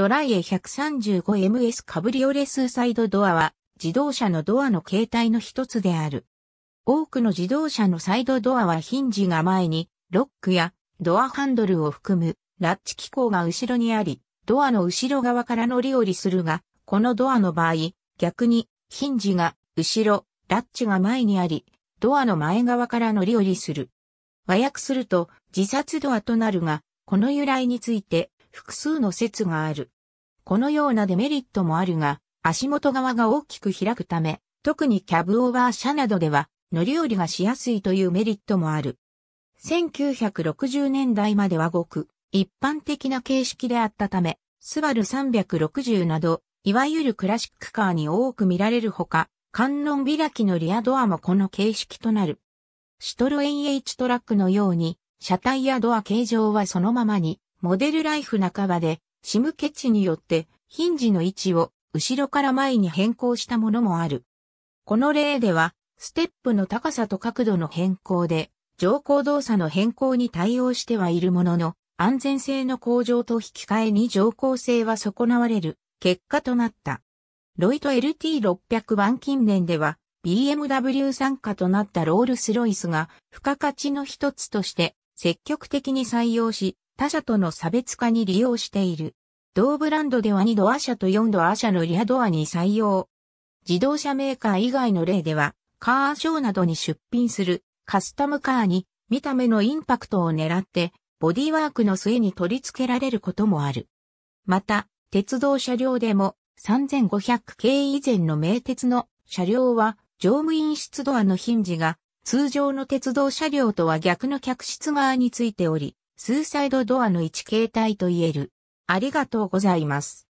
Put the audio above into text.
ドライエ 135ms カブリオレスーサイドドアは自動車のドアの形態の一つである。多くの自動車のサイドドアはヒンジが前にロックやドアハンドルを含むラッチ機構が後ろにあり、ドアの後ろ側から乗り降りするが、このドアの場合、逆にヒンジが後ろ、ラッチが前にあり、ドアの前側から乗り降りする。和訳すると自殺ドアとなるが、この由来について複数の説がある。このようなデメリットもあるが、足元側が大きく開くため、特にキャブオーバー車などでは乗り降りがしやすいというメリットもある。1960年代まではごく一般的な形式であったため、スバル360など、いわゆるクラシックカーに多く見られるほか、観音開きのリアドアもこの形式となる。シトロ NH トラックのように、車体やドア形状はそのままにモデルライフ半ばで、シムケチによってヒンジの位置を後ろから前に変更したものもある。この例では、ステップの高さと角度の変更で、乗降動作の変更に対応してはいるものの、安全性の向上と引き換えに乗降性は損なわれる結果となった。ロイト LT600 番近年では、BMW 参加となったロールスロイスが付加価値の一つとして積極的に採用し、他社との差別化に利用している。同ブランドでは2度ア社と4度ア社のリアドアに採用。自動車メーカー以外の例では、カーショーなどに出品するカスタムカーに見た目のインパクトを狙ってボディワークの末に取り付けられることもある。また、鉄道車両でも3500系以前の名鉄の車両は乗務員室ドアのヒンジが通常の鉄道車両とは逆の客室側についており、スーサイドドアの一形態と言える。ありがとうございます。